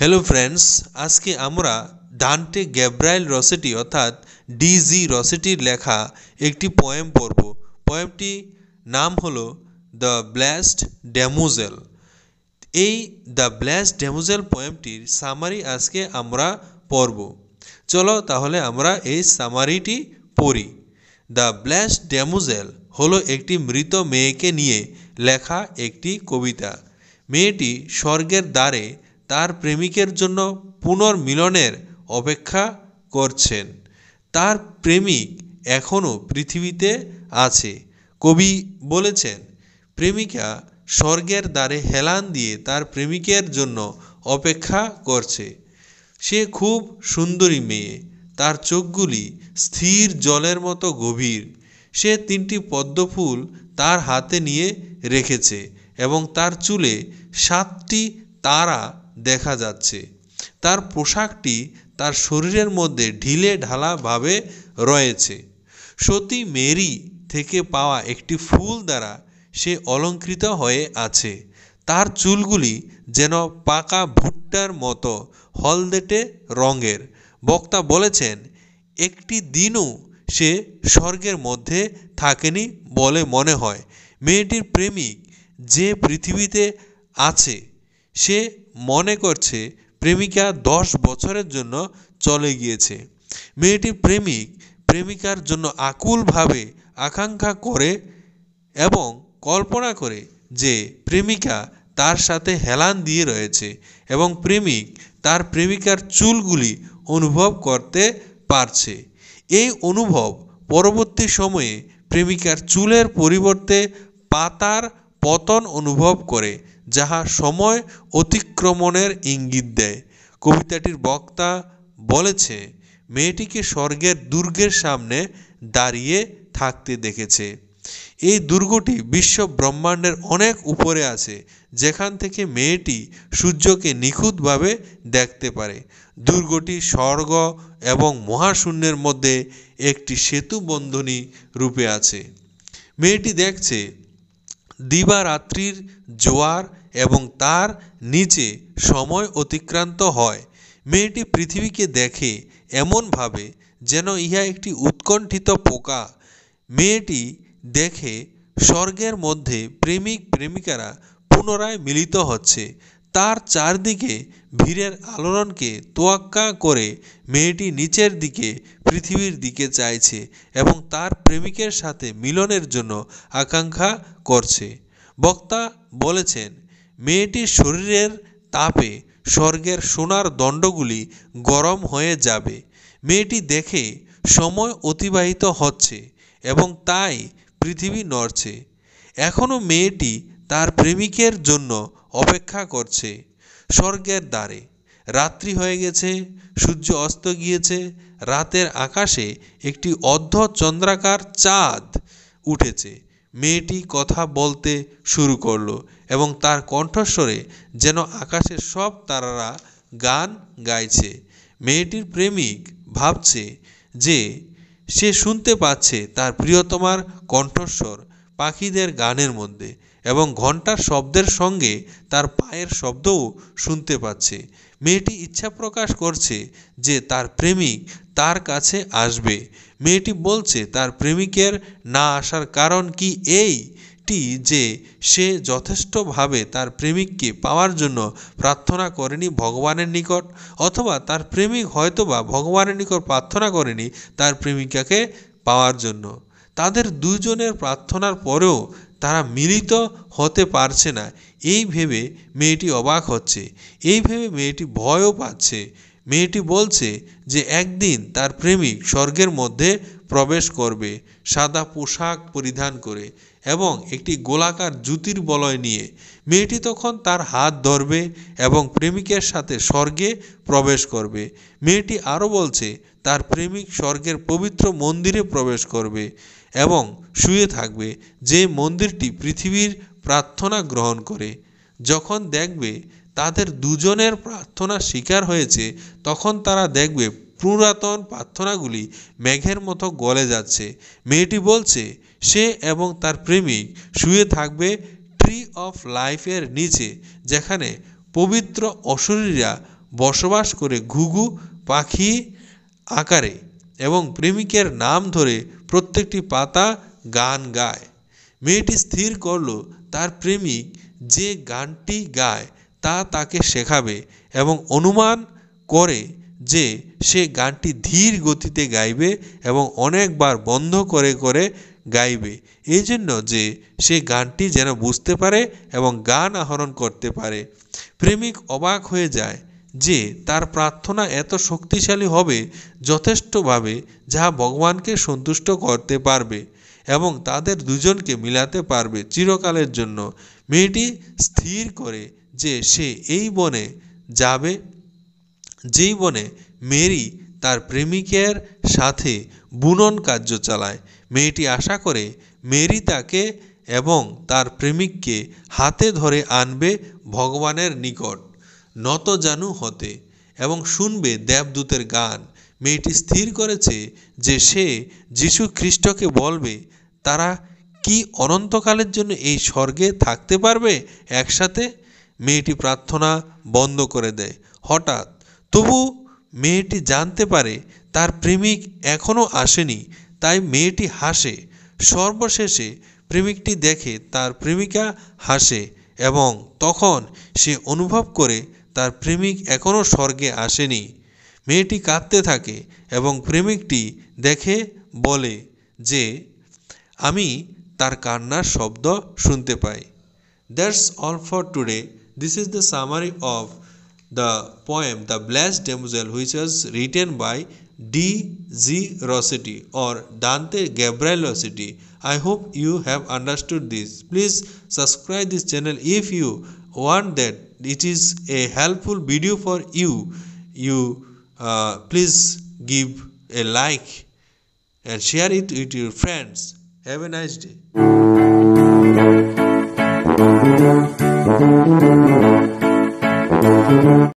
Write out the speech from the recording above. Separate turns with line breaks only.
hello friends আজকে আমরা Dante গ্যাব্রাইল রসেটি অর্থাৎ ডিজি রসেটির লেখা একটি পয়েম পড়ব পয়েমটি নাম হলো দ্য ব্ল্যাস্ট ড্যামোজেল এই দ্য ব্ল্যাস্ট ড্যামোজেল পয়েমটির সামারি আজকে আমরা পড়ব চলো তাহলে আমরা এই সামারিটি পড়ি দ্য ব্ল্যাস্ট ড্যামোজেল হলো একটি মৃত মেয়েকে নিয়ে লেখা একটি কবিতা মেয়েটি স্বর্গের দ্বারে তার প্রেমিকের জন্য পুনর্মিলনের অপেক্ষা করছেন তার প্রেমিক এখনও পৃথিবীতে আছে কবি বলেছেন প্রেমিকা স্বর্গের দ্বারে হেলান দিয়ে তার প্রেমিকের জন্য অপেক্ষা করছে সে খুব সুন্দরী মেয়ে তার চোখগুলি স্থির জলের মতো গভীর সে তিনটি পদ্মফুল তার হাতে নিয়ে রেখেছে এবং তার চুলে সাতটি তারা দেখা যাচ্ছে তার পোশাকটি তার শরীরের মধ্যে ঢিলে ঢালাভাবে রয়েছে সতী মেরি থেকে পাওয়া একটি ফুল দ্বারা সে অলঙ্কৃত হয়ে আছে তার চুলগুলি যেন পাকা ভুট্টার মতো হলদেটে রঙের বক্তা বলেছেন একটি দিনও সে স্বর্গের মধ্যে থাকেনি বলে মনে হয় মেয়েটির প্রেমিক যে পৃথিবীতে আছে সে মনে করছে প্রেমিকা দশ বছরের জন্য চলে গিয়েছে মেয়েটি প্রেমিক প্রেমিকার জন্য আকুলভাবে আকাঙ্ক্ষা করে এবং কল্পনা করে যে প্রেমিকা তার সাথে হেলান দিয়ে রয়েছে এবং প্রেমিক তার প্রেমিকার চুলগুলি অনুভব করতে পারছে এই অনুভব পরবর্তী সময়ে প্রেমিকার চুলের পরিবর্তে পাতার পতন অনুভব করে যাহা সময় অতিক্রমণের ইঙ্গিত দেয় কবিতাটির বক্তা বলেছে মেয়েটিকে স্বর্গের দুর্গের সামনে দাঁড়িয়ে থাকতে দেখেছে এই দুর্গটি বিশ্ব ব্রহ্মাণ্ডের অনেক উপরে আছে যেখান থেকে মেয়েটি সূর্যকে নিখুঁতভাবে দেখতে পারে দুর্গটি স্বর্গ এবং মহাশূন্যের মধ্যে একটি সেতু বন্ধনী রূপে আছে মেয়েটি দেখছে দিবারাত্রির জোয়ার এবং তার নিচে সময় অতিক্রান্ত হয় মেয়েটি পৃথিবীকে দেখে এমনভাবে যেন ইহা একটি উৎকণ্ঠিত পোকা মেয়েটি দেখে স্বর্গের মধ্যে প্রেমিক প্রেমিকারা পুনরায় মিলিত হচ্ছে তার চারদিকে ভিড়ের আলোড়নকে তোয়াক্কা করে মেয়েটি নিচের দিকে পৃথিবীর দিকে চাইছে এবং তার প্রেমিকের সাথে মিলনের জন্য আকাঙ্ক্ষা করছে বক্তা বলেছেন মেয়েটির শরীরের তাপে স্বর্গের সোনার দণ্ডগুলি গরম হয়ে যাবে মেয়েটি দেখে সময় অতিবাহিত হচ্ছে এবং তাই পৃথিবী নড়ছে এখনও মেয়েটি তার প্রেমিকের জন্য অপেক্ষা করছে স্বর্গের দ্বারে রাত্রি হয়ে গেছে সূর্য অস্ত গিয়েছে রাতের আকাশে একটি অর্ধ চন্দ্রাকার চাঁদ উঠেছে মেয়েটি কথা বলতে শুরু করলো এবং তার কণ্ঠস্বরে যেন আকাশের সব তারারা গান গাইছে মেয়েটির প্রেমিক ভাবছে যে সে শুনতে পাচ্ছে তার প্রিয়তমার কণ্ঠস্বর পাখিদের গানের মধ্যে এবং ঘন্টার শব্দের সঙ্গে তার পায়ের শব্দও শুনতে পাচ্ছে মেয়েটি ইচ্ছা প্রকাশ করছে যে তার প্রেমিক তার কাছে আসবে মেয়েটি বলছে তার প্রেমিকের না আসার কারণ কি এইটি যে সে যথেষ্টভাবে তার প্রেমিককে পাওয়ার জন্য প্রার্থনা করেনি ভগবানের নিকট অথবা তার প্রেমিক হয়তোবা ভগবানের নিকট প্রার্থনা করেনি তার প্রেমিকাকে পাওয়ার জন্য তাদের দুজনের প্রার্থনার পরেও তারা মিলিত হতে পারছে না এই ভেবে মেয়েটি অবাক হচ্ছে এই ভেবে মেয়েটি ভয়ও পাচ্ছে মেয়েটি বলছে যে একদিন তার প্রেমিক স্বর্গের মধ্যে প্রবেশ করবে সাদা পোশাক পরিধান করে এবং একটি গোলাকার জুতির বলয় নিয়ে মেয়েটি তখন তার হাত ধরবে এবং প্রেমিকের সাথে স্বর্গে প্রবেশ করবে মেয়েটি আরও বলছে তার প্রেমিক স্বর্গের পবিত্র মন্দিরে প্রবেশ করবে এবং শুয়ে থাকবে যে মন্দিরটি পৃথিবীর প্রার্থনা গ্রহণ করে যখন দেখবে তাদের দুজনের প্রার্থনা শিকার হয়েছে তখন তারা দেখবে পুরাতন প্রার্থনাগুলি মেঘের মতো গলে যাচ্ছে মেয়েটি বলছে সে এবং তার প্রেমিক শুয়ে থাকবে ট্রি অফ লাইফের নিচে যেখানে পবিত্র অশরীরা বসবাস করে ঘুঘু পাখি আকারে এবং প্রেমিকের নাম ধরে প্রত্যেকটি পাতা গান গায় মেয়েটি স্থির করল তার প্রেমিক যে গানটি গায় তা তাকে শেখাবে এবং অনুমান করে যে সে গানটি ধীর গতিতে গাইবে এবং অনেকবার বন্ধ করে করে গাইবে এই জন্য যে সে গানটি যেন বুঝতে পারে এবং গান আহরণ করতে পারে প্রেমিক অবাক হয়ে যায় যে তার প্রার্থনা এত শক্তিশালী হবে যথেষ্টভাবে যা ভগবানকে সন্তুষ্ট করতে পারবে এবং তাদের দুজনকে মিলাতে পারবে চিরকালের জন্য মেয়েটি স্থির করে যে সে এই বনে যাবে যেই বনে মেরি তার প্রেমিকের সাথে বুনন কার্য চালায় মেয়েটি আশা করে মেরি তাকে এবং তার প্রেমিককে হাতে ধরে আনবে ভগবানের নিকট নত জানু হতে এবং শুনবে দেবদূতের গান মেয়েটি স্থির করেছে যে সে যীশু খ্রিস্টকে বলবে তারা কি অনন্তকালের জন্য এই স্বর্গে থাকতে পারবে একসাথে মেয়েটি প্রার্থনা বন্ধ করে দেয় হঠাৎ তবু মেয়েটি জানতে পারে তার প্রেমিক এখনও আসেনি তাই মেয়েটি হাসে সর্বশেষে প্রেমিকটি দেখে তার প্রেমিকা হাসে এবং তখন সে অনুভব করে তার প্রেমিক এখনও স্বর্গে আসেনি মেয়েটি কাঁদতে থাকে এবং প্রেমিকটি দেখে বলে যে আমি তার কান্নার শব্দ শুনতে পাই that's all for today this is the summary of the poem the blessed damozel which was written by D G Rossetti or Dante Gabriel Rossetti I hope you have understood this please subscribe this channel if you want that it is a helpful video for you you uh, please give a like and share it with your friends have a nice day